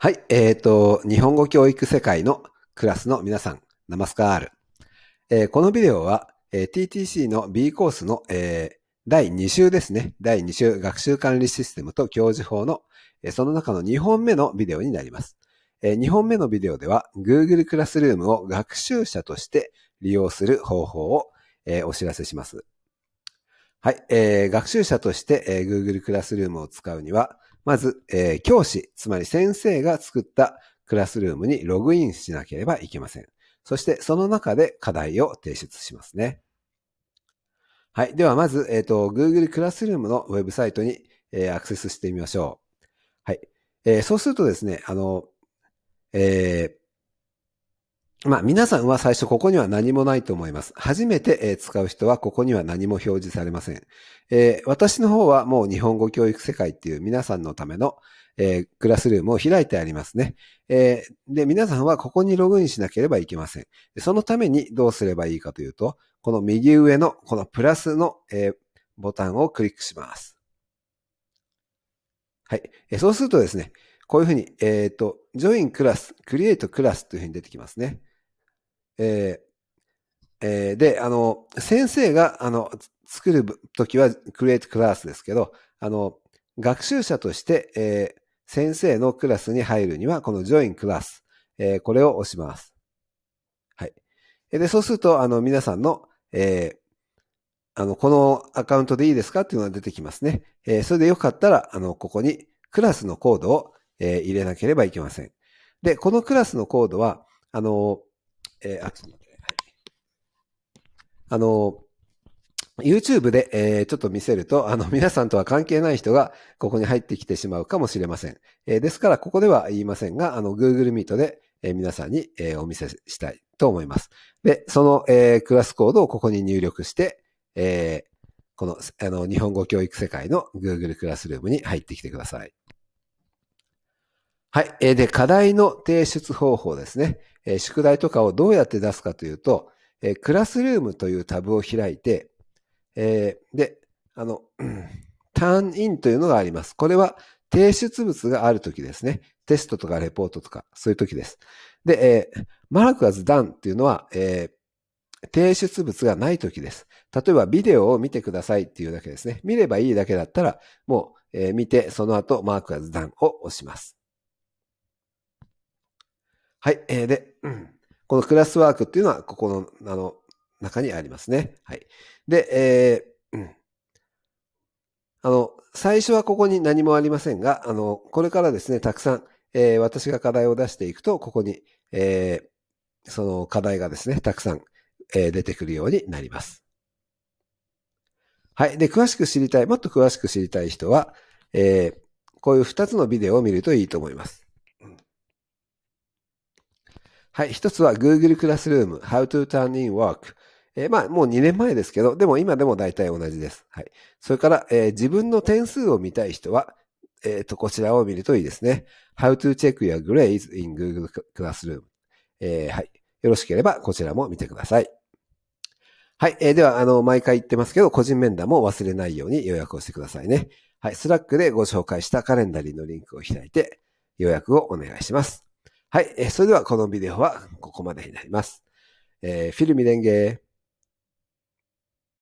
はい、えっ、ー、と、日本語教育世界のクラスの皆さん、ナマスカール。えー、このビデオは、えー、TTC の B コースの、えー、第2週ですね。第2週、学習管理システムと教授法の、えー、その中の2本目のビデオになります。えー、2本目のビデオでは、Google クラスルームを学習者として利用する方法を、えー、お知らせします。はい、えー、学習者として、えー、Google クラスルームを使うには、まず、えー、教師、つまり先生が作ったクラスルームにログインしなければいけません。そしてその中で課題を提出しますね。はい。ではまず、えっ、ー、と、Google クラスルームのウェブサイトに、えー、アクセスしてみましょう。はい。えー、そうするとですね、あの、えまあ皆さんは最初ここには何もないと思います。初めて使う人はここには何も表示されません。えー、私の方はもう日本語教育世界っていう皆さんのための、えー、クラスルームを開いてありますね、えー、で、皆さんはここにログインしなければいけません。そのためにどうすればいいかというと、この右上のこのプラスの、えー、ボタンをクリックします。はい。そうするとですね、こういうふうに、えっ、と、join クラス、create クラスというふうに出てきますね。えー、えー、で、あの、先生が、あの、作るときは、クリエイトクラスですけど、あの、学習者として、えー、先生のクラスに入るには、この join クラス、えー、これを押します。はい。で、そうすると、あの、皆さんの、えー、あの、このアカウントでいいですかっていうのが出てきますね。えー、それでよかったら、あの、ここにクラスのコードを、えー、入れなければいけません。で、このクラスのコードは、あの、えー、あ、ちょっと待って、あの、YouTube で、えー、ちょっと見せると、あの、皆さんとは関係ない人がここに入ってきてしまうかもしれません。えー、ですから、ここでは言いませんが、あの、Google Meet で、えー、皆さんに、えー、お見せしたいと思います。で、その、えー、クラスコードをここに入力して、えー、この、あの、日本語教育世界の Google クラスルームに入ってきてください。はい。えー、で、課題の提出方法ですね。えー、宿題とかをどうやって出すかというと、えー、クラスルームというタブを開いて、えー、で、あの、ターンインというのがあります。これは提出物があるときですね。テストとかレポートとか、そういうときです。で、えー、マークアズダンっていうのは、えー、提出物がないときです。例えばビデオを見てくださいっていうだけですね。見ればいいだけだったら、もう、えー、見て、その後、マークアズダンを押します。はい。えー、で、うん、このクラスワークっていうのは、ここの、あの、中にありますね。はい。で、えー、うん。あの、最初はここに何もありませんが、あの、これからですね、たくさん、えー、私が課題を出していくと、ここに、えー、その課題がですね、たくさん、えー、出てくるようになります。はい。で、詳しく知りたい、もっと詳しく知りたい人は、えー、こういう2つのビデオを見るといいと思います。はい、一つは Google クラスルーム How to Turn in Work。えー、まあ、もう2年前ですけど、でも今でも大体同じです。はい。それから、えー、自分の点数を見たい人は、えっ、ー、と、こちらを見るといいですね。How to check your grades in Google Classroom。えー、はい。よろしければ、こちらも見てください。はい。えー、では、あの、毎回言ってますけど、個人面談も忘れないように予約をしてくださいね。はい。スラックでご紹介したカレンダリーのリンクを開いて、予約をお願いします。はい。それではこのビデオはここまでになります。えー、フィルミレンゲー。